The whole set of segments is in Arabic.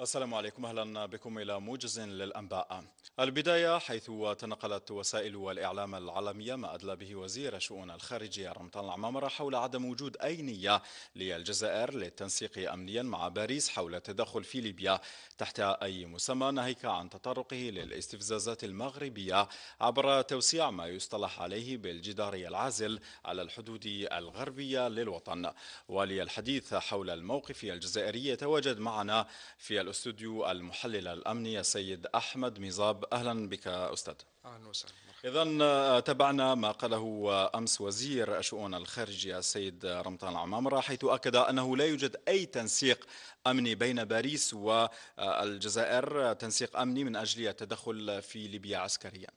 السلام عليكم اهلا بكم الى موجز للانباء. البدايه حيث تنقلت وسائل الاعلام العالميه ما ادلى به وزير الشؤون الخارجيه رمضان العمامره حول عدم وجود اي نيه للجزائر للتنسيق امنيا مع باريس حول التدخل في ليبيا تحت اي مسمى ناهيك عن تطرقه للاستفزازات المغربيه عبر توسيع ما يصطلح عليه بالجدار العازل على الحدود الغربيه للوطن. وللحديث حول الموقف الجزائري يتواجد معنا في الاستوديو المحلل الامني السيد احمد ميزاب اهلا بك استاذ اهلا وسهلا اذا آه، تابعنا ما قاله آه، امس وزير الشؤون الخارجيه السيد رمضان العمامره حيث اكد انه لا يوجد اي تنسيق امني بين باريس والجزائر آه، تنسيق امني من اجل التدخل في ليبيا عسكريا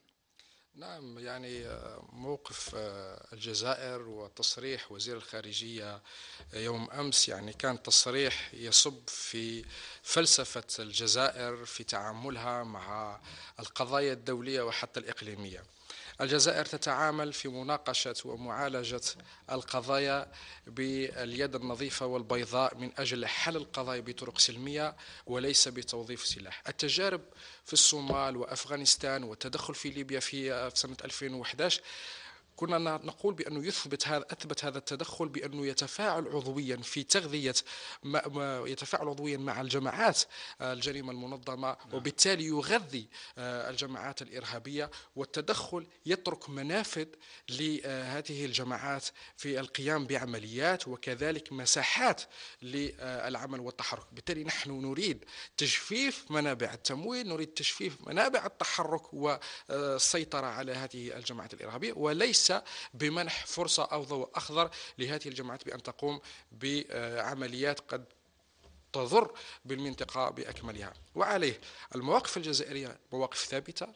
نعم يعني آه، موقف آه، الجزائر وتصريح وزير الخارجية آه، يوم أمس يعني كان تصريح يصب في فلسفة الجزائر في تعاملها مع القضايا الدولية وحتى الإقليمية الجزائر تتعامل في مناقشة ومعالجة القضايا باليد النظيفة والبيضاء من أجل حل القضايا بطرق سلمية وليس بتوظيف سلاح التجارب في الصومال وأفغانستان والتدخل في ليبيا في سنة 2011 كنا نقول بأنه يثبت هذا أثبت هذا التدخل بأنه يتفاعل عضويا في تغذية ما يتفاعل عضويا مع الجماعات آه، الجريمة المنظمة نعم. وبالتالي يغذي آه، الجماعات الإرهابية والتدخل يترك منافذ لهذه آه، الجماعات في القيام بعمليات وكذلك مساحات للعمل والتحرك بالتالي نحن نريد تجفيف منابع التمويل نريد تجفيف منابع التحرك والسيطرة على هذه الجماعات الإرهابية وليس بمنح فرصة أو ضوء أخضر لهذه الجماعات بأن تقوم بعمليات قد تضر بالمنطقة بأكملها وعليه المواقف الجزائرية مواقف ثابتة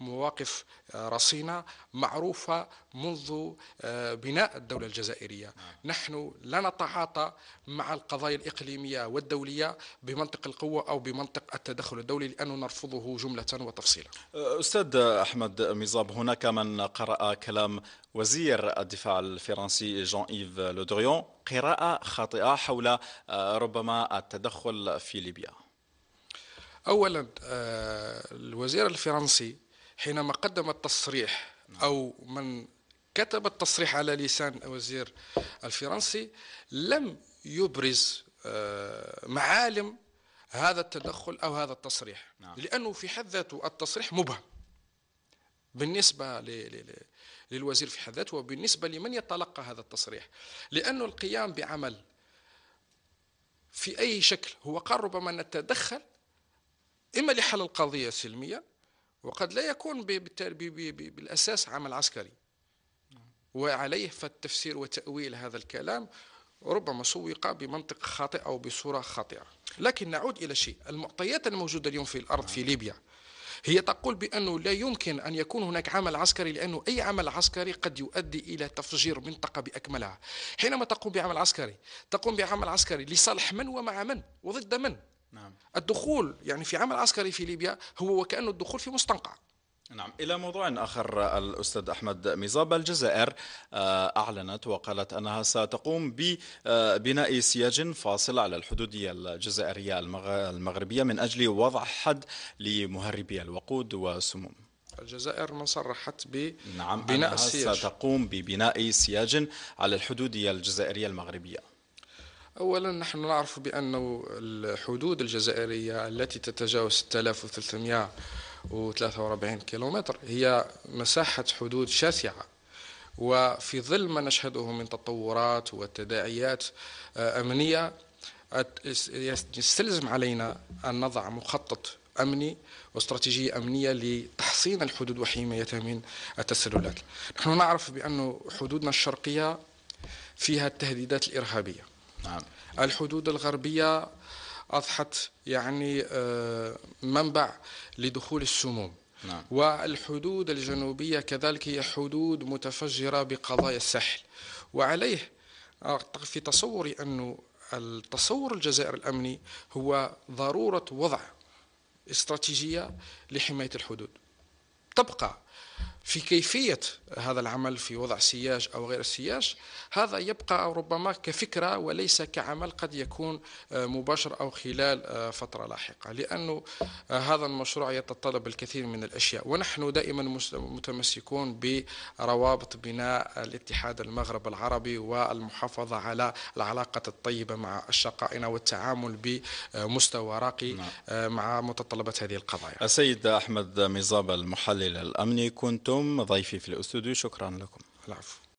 مواقف آه، رصينة معروفة منذ آه، بناء الدولة الجزائرية نعم. نحن لا نتعاطى مع القضايا الإقليمية والدولية بمنطق القوة أو بمنطق التدخل الدولي لأنه نرفضه جملة وتفصيلا آه، أستاذ أحمد ميزاب هناك من قرأ كلام وزير الدفاع الفرنسي جون إيف لودريون قراءة خاطئة حول آه، ربما التدخل في ليبيا أولا الوزير الفرنسي حينما قدم التصريح نعم. أو من كتب التصريح على لسان الوزير الفرنسي لم يبرز آه، معالم هذا التدخل أو هذا التصريح نعم. لأنه في حد ذاته التصريح مبهم بالنسبة للوزير في حد ذاته وبالنسبة لمن يتلقى هذا التصريح لأنه القيام بعمل في أي شكل هو قال ربما نتدخل إما لحل القضية سلمية وقد لا يكون بالاساس عمل عسكري وعليه فالتفسير وتأويل هذا الكلام ربما سوق بمنطق خاطئ أو بصورة خاطئة لكن نعود إلى شيء المعطيات الموجودة اليوم في الأرض في ليبيا هي تقول بأنه لا يمكن أن يكون هناك عمل عسكري لأنه أي عمل عسكري قد يؤدي إلى تفجير منطقة بأكملها حينما تقوم بعمل عسكري تقوم بعمل عسكري لصالح من ومع من وضد من نعم. الدخول يعني في عمل عسكري في ليبيا هو وكأنه الدخول في مستنقع نعم إلى موضوع آخر الأستاذ أحمد ميزاب الجزائر آه، أعلنت وقالت أنها ستقوم ببناء آه، سياج فاصل على الحدودية الجزائرية المغربية من أجل وضع حد لمهربي الوقود والسموم الجزائر ما صرحت نعم ببناء سياج ستقوم ببناء سياج على الحدودية الجزائرية المغربية اولا نحن نعرف بانه الحدود الجزائريه التي تتجاوز 3300 و43 كيلومتر هي مساحة حدود شاسعة وفي ظل ما نشهده من تطورات وتداعيات آه، أمنية يستلزم علينا أن نضع مخطط أمني واستراتيجية أمنية لتحصين الحدود وحمايتها من التسللات نحن نعرف بأن حدودنا الشرقية فيها التهديدات الإرهابية نعم. الحدود الغربية أضحت يعني آه، منبع لدخول السموم نعم. والحدود الجنوبية كذلك هي حدود متفجرة بقضايا الساحل وعليه في تصوري أنه التصور الجزائر الأمني هو ضرورة وضع استراتيجية لحماية الحدود تبقى في كيفية هذا العمل في وضع سياج أو غير السياج هذا يبقى ربما كفكرة وليس كعمل قد يكون آه، مباشر أو خلال آه، فترة لاحقة لأن آه، هذا المشروع يتطلب الكثير من الأشياء ونحن دائما متمسكون بروابط بناء الاتحاد المغرب العربي والمحافظة على العلاقة الطيبة مع أشقائنا والتعامل بمستوى راقي نعم. مع متطلبات هذه القضايا السيد أحمد مزاب المحلل الأمني كنت دمتم ضيفي في الاستوديو شكرا لكم العفو